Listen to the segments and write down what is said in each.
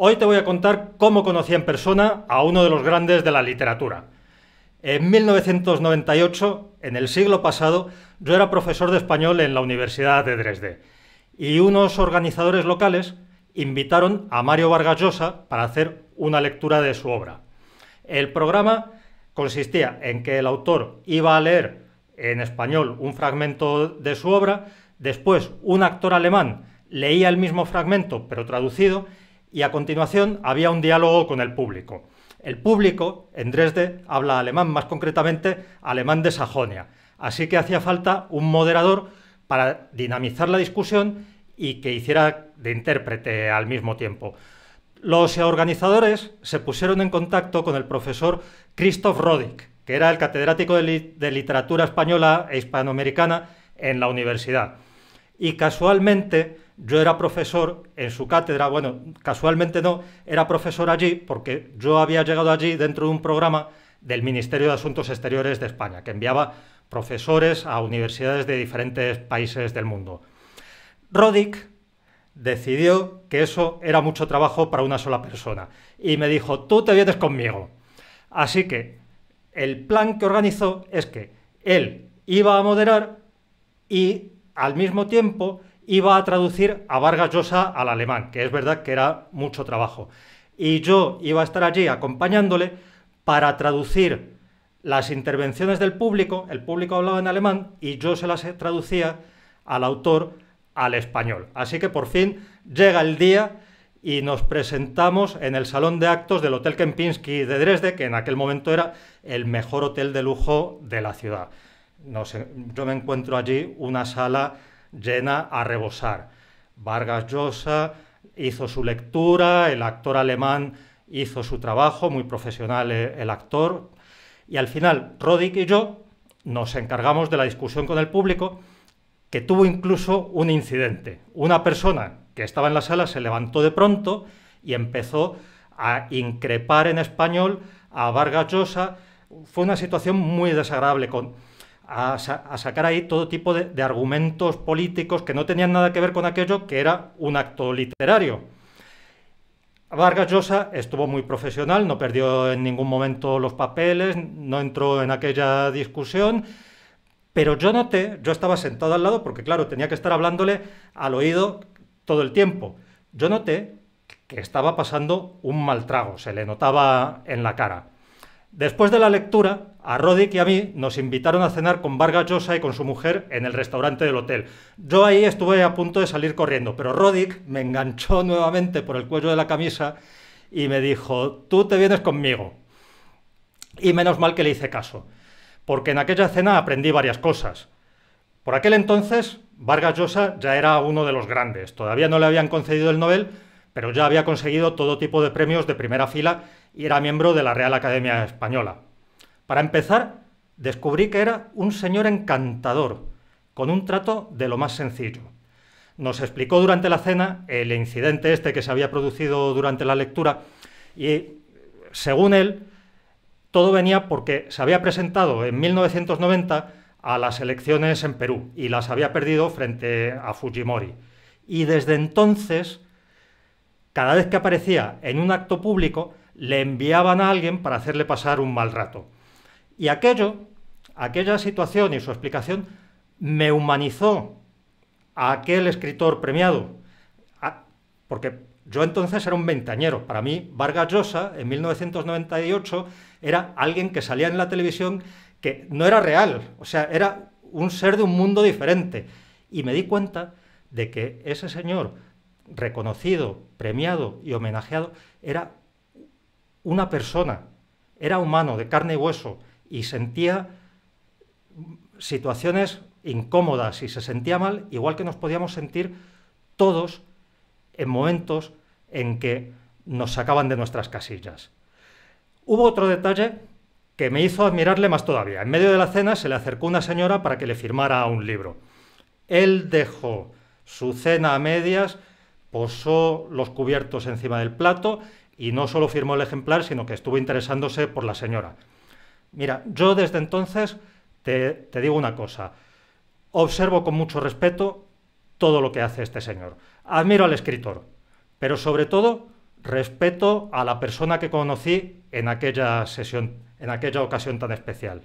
Hoy te voy a contar cómo conocí en persona a uno de los grandes de la literatura. En 1998, en el siglo pasado, yo era profesor de español en la Universidad de Dresde y unos organizadores locales invitaron a Mario Vargas Llosa para hacer una lectura de su obra. El programa consistía en que el autor iba a leer en español un fragmento de su obra, después un actor alemán leía el mismo fragmento pero traducido y a continuación había un diálogo con el público. El público en Dresde habla alemán, más concretamente alemán de Sajonia, así que hacía falta un moderador para dinamizar la discusión y que hiciera de intérprete al mismo tiempo. Los organizadores se pusieron en contacto con el profesor Christoph Roddick, que era el catedrático de, de literatura española e hispanoamericana en la universidad. Y casualmente yo era profesor en su cátedra, bueno, casualmente no, era profesor allí porque yo había llegado allí dentro de un programa del Ministerio de Asuntos Exteriores de España, que enviaba profesores a universidades de diferentes países del mundo. Rodick decidió que eso era mucho trabajo para una sola persona y me dijo, tú te vienes conmigo. Así que el plan que organizó es que él iba a moderar y al mismo tiempo iba a traducir a Vargas Llosa al alemán, que es verdad que era mucho trabajo. Y yo iba a estar allí acompañándole para traducir las intervenciones del público, el público hablaba en alemán y yo se las traducía al autor al español. Así que por fin llega el día y nos presentamos en el salón de actos del Hotel Kempinski de Dresde, que en aquel momento era el mejor hotel de lujo de la ciudad. No sé, yo me encuentro allí una sala llena a rebosar. Vargas Llosa hizo su lectura, el actor alemán hizo su trabajo, muy profesional eh, el actor, y al final Rodik y yo nos encargamos de la discusión con el público, que tuvo incluso un incidente. Una persona que estaba en la sala se levantó de pronto y empezó a increpar en español a Vargas Llosa. Fue una situación muy desagradable con a, sacar ahí todo tipo de, de, argumentos políticos que no tenían nada que ver con aquello que era un acto literario. Vargas Llosa estuvo muy profesional, no perdió en ningún momento los papeles, no entró en aquella discusión, pero yo noté, yo estaba sentado al lado porque claro, tenía que estar hablándole al oído todo el tiempo. Yo noté que estaba pasando un mal trago, se le notaba en la cara. Después de la lectura, a Rodic y a mí nos invitaron a cenar con Vargas Llosa y con su mujer en el restaurante del hotel. Yo ahí estuve a punto de salir corriendo, pero Rodic me enganchó nuevamente por el cuello de la camisa y me dijo, tú te vienes conmigo. Y menos mal que le hice caso, porque en aquella cena aprendí varias cosas. Por aquel entonces, Vargas Llosa ya era uno de los grandes. Todavía no le habían concedido el Nobel, pero ya había conseguido todo tipo de premios de primera fila y era miembro de la Real Academia Española. Para empezar, descubrí que era un señor encantador, con un trato de lo más sencillo. Nos explicó durante la cena el incidente este que se había producido durante la lectura y, según él, todo venía porque se había presentado en 1990 a las elecciones en Perú y las había perdido frente a Fujimori. Y desde entonces, cada vez que aparecía en un acto público, le enviaban a alguien para hacerle pasar un mal rato. Y aquello, aquella situación y su explicación me humanizó a aquel escritor premiado, porque yo entonces era un ventañero. Para mí, Vargas Llosa, en 1998, era alguien que salía en la televisión que no era real, o sea, era un ser de un mundo diferente. Y me di cuenta de que ese señor reconocido, premiado y homenajeado era una persona, era humano, de carne y hueso, y sentía situaciones incómodas y se sentía mal, igual que nos podíamos sentir todos en momentos en que nos sacaban de nuestras casillas. Hubo otro detalle que me hizo admirarle más todavía. En medio de la cena se le acercó una señora para que le firmara un libro. Él dejó su cena a medias, posó los cubiertos encima del plato y no solo firmó el ejemplar, sino que estuvo interesándose por la señora. Mira, yo desde entonces te, te digo una cosa, observo con mucho respeto todo lo que hace este señor. Admiro al escritor, pero sobre todo respeto a la persona que conocí en aquella sesión, en aquella ocasión tan especial.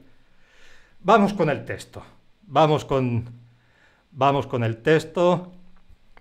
Vamos con el texto. Vamos con vamos con el texto.